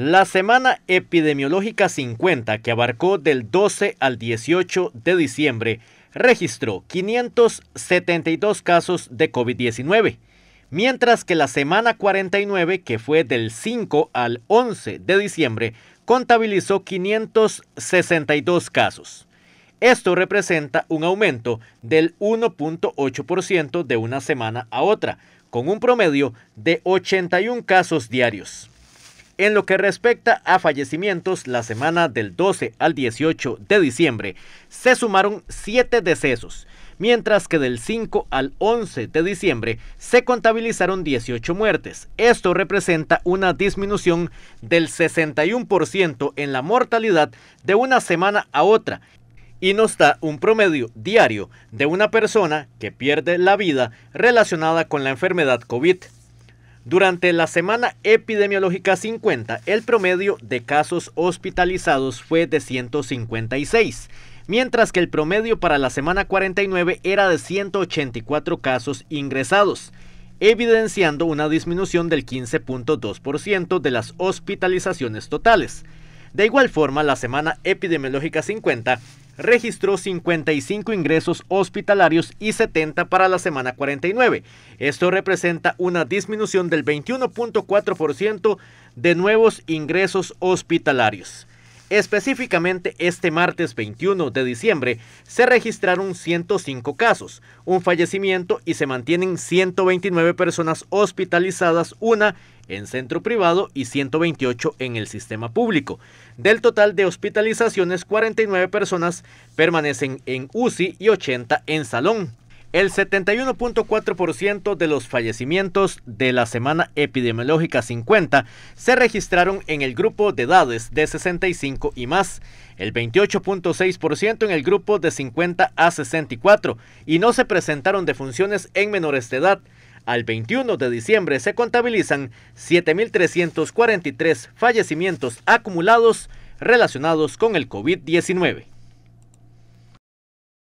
La semana epidemiológica 50, que abarcó del 12 al 18 de diciembre, registró 572 casos de COVID-19, mientras que la semana 49, que fue del 5 al 11 de diciembre, contabilizó 562 casos. Esto representa un aumento del 1.8% de una semana a otra, con un promedio de 81 casos diarios. En lo que respecta a fallecimientos, la semana del 12 al 18 de diciembre se sumaron 7 decesos, mientras que del 5 al 11 de diciembre se contabilizaron 18 muertes. Esto representa una disminución del 61% en la mortalidad de una semana a otra y nos da un promedio diario de una persona que pierde la vida relacionada con la enfermedad COVID. Durante la semana epidemiológica 50, el promedio de casos hospitalizados fue de 156, mientras que el promedio para la semana 49 era de 184 casos ingresados, evidenciando una disminución del 15.2% de las hospitalizaciones totales. De igual forma, la semana epidemiológica 50 registró 55 ingresos hospitalarios y 70 para la semana 49. Esto representa una disminución del 21.4% de nuevos ingresos hospitalarios. Específicamente este martes 21 de diciembre se registraron 105 casos, un fallecimiento y se mantienen 129 personas hospitalizadas, una en centro privado y 128 en el sistema público. Del total de hospitalizaciones, 49 personas permanecen en UCI y 80 en salón. El 71.4% de los fallecimientos de la semana epidemiológica 50 se registraron en el grupo de edades de 65 y más, el 28.6% en el grupo de 50 a 64 y no se presentaron defunciones en menores de edad. Al 21 de diciembre se contabilizan 7.343 fallecimientos acumulados relacionados con el COVID-19.